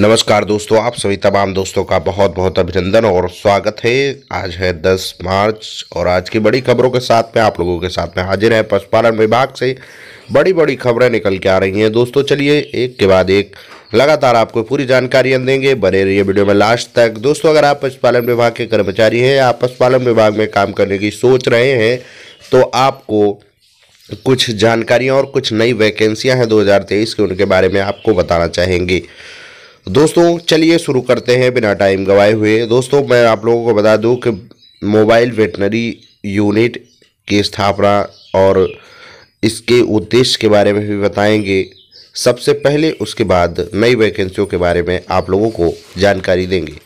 नमस्कार दोस्तों आप सभी तमाम दोस्तों का बहुत बहुत अभिनंदन और स्वागत है आज है 10 मार्च और आज की बड़ी खबरों के साथ में आप लोगों के साथ में हाजिर है पशुपालन विभाग से बड़ी बड़ी खबरें निकल के आ रही हैं दोस्तों चलिए एक के बाद एक लगातार आपको पूरी जानकारी हम देंगे बने रहिए वीडियो में लास्ट तक दोस्तों अगर आप पशुपालन विभाग के कर्मचारी हैं आप पशुपालन विभाग में काम करने की सोच रहे हैं तो आपको कुछ जानकारियाँ और कुछ नई वैकेंसियाँ हैं दो के उनके बारे में आपको बताना चाहेंगे तो दोस्तों चलिए शुरू करते हैं बिना टाइम गवाए हुए दोस्तों मैं आप लोगों को बता दूं कि मोबाइल वेटनरी यूनिट की स्थापना और इसके उद्देश्य के बारे में भी बताएंगे सबसे पहले उसके बाद नई वैकेंसियों के बारे में आप लोगों को जानकारी देंगे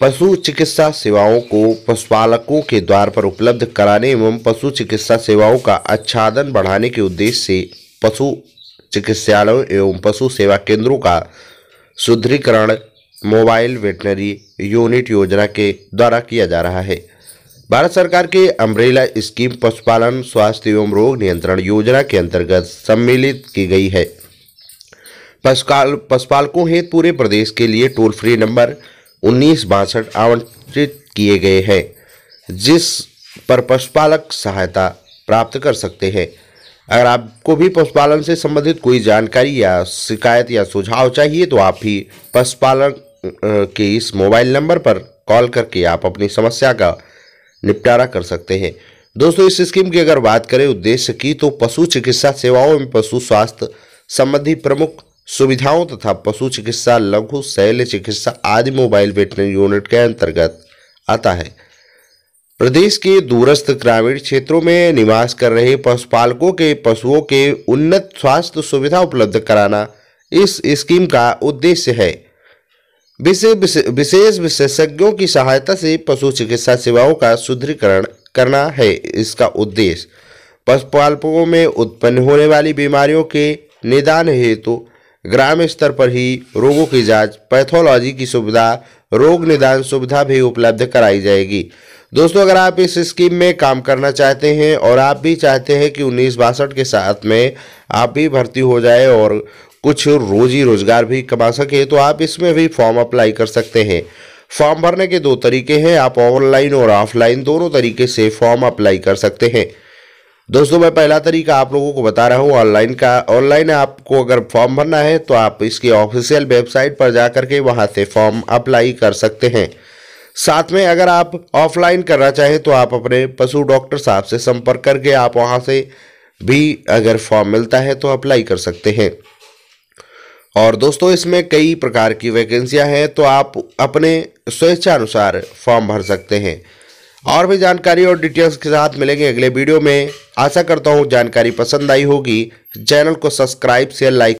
पशु चिकित्सा सेवाओं को पशुपालकों के द्वार पर उपलब्ध कराने एवं पशु चिकित्सा सेवाओं का आच्छादन बढ़ाने के उद्देश्य से पशु चिकित्सालयों एवं पशु सेवा केंद्रों का सुदृढ़ीकरण मोबाइल वेटनरी यूनिट योजना के द्वारा किया जा रहा है भारत सरकार के अम्ब्रेला स्कीम पशुपालन स्वास्थ्य एवं रोग नियंत्रण योजना के अंतर्गत सम्मिलित की गई है पशुपाल पशुपालकों हेतु पूरे प्रदेश के लिए टोल फ्री नंबर उन्नीस बासठ आवंटित किए गए हैं जिस पर पशुपालक सहायता प्राप्त कर सकते हैं अगर आपको भी पशुपालन से संबंधित कोई जानकारी या शिकायत या सुझाव चाहिए तो आप भी पशुपालन के इस मोबाइल नंबर पर कॉल करके आप अपनी समस्या का निपटारा कर सकते हैं दोस्तों इस स्कीम की अगर बात करें उद्देश्य की तो पशु चिकित्सा सेवाओं में पशु स्वास्थ्य संबंधी प्रमुख सुविधाओं तथा पशु चिकित्सा लघु शैल्य चिकित्सा आदि मोबाइल वेटनरी यूनिट के अंतर्गत आता है प्रदेश के दूरस्थ ग्रामीण क्षेत्रों में निवास कर रहे पशुपालकों के पशुओं के उन्नत स्वास्थ्य सुविधा उपलब्ध कराना इस स्कीम का उद्देश्य है विशेष विशेषज्ञों की सहायता से पशु चिकित्सा सेवाओं का सुदृढ़ीकरण करना है इसका उद्देश्य पशुपालकों में उत्पन्न होने वाली बीमारियों के निदान हेतु तो ग्राम स्तर पर ही रोगों की जांच पैथोलॉजी की सुविधा रोग निदान सुविधा भी उपलब्ध कराई जाएगी दोस्तों अगर आप इस स्कीम में काम करना चाहते हैं और आप भी चाहते हैं कि उन्नीस बासठ के साथ में आप भी भर्ती हो जाए और कुछ रोजी रोजगार भी कमा सके तो आप इसमें भी फॉर्म अप्लाई कर सकते हैं फॉर्म भरने के दो तरीके हैं आप ऑनलाइन और ऑफलाइन दोनों तरीके से फॉर्म अप्लाई कर सकते हैं दोस्तों मैं पहला तरीका आप लोगों को बता रहा हूँ ऑनलाइन का ऑनलाइन आपको अगर फॉर्म भरना है तो आप इसकी ऑफिशियल वेबसाइट पर जाकर के वहाँ से फॉर्म अप्लाई कर सकते हैं साथ में अगर आप ऑफलाइन करना चाहें तो आप अपने पशु डॉक्टर साहब से संपर्क करके आप वहाँ से भी अगर फॉर्म मिलता है तो अप्लाई कर सकते हैं और दोस्तों इसमें कई प्रकार की वैकेंसियाँ हैं तो आप अपने स्वेच्छानुसार फॉर्म भर सकते हैं और भी जानकारी और डिटेल्स के साथ मिलेंगे अगले वीडियो में आशा करता हूँ जानकारी पसंद आई होगी चैनल को सब्सक्राइब शेयर लाइक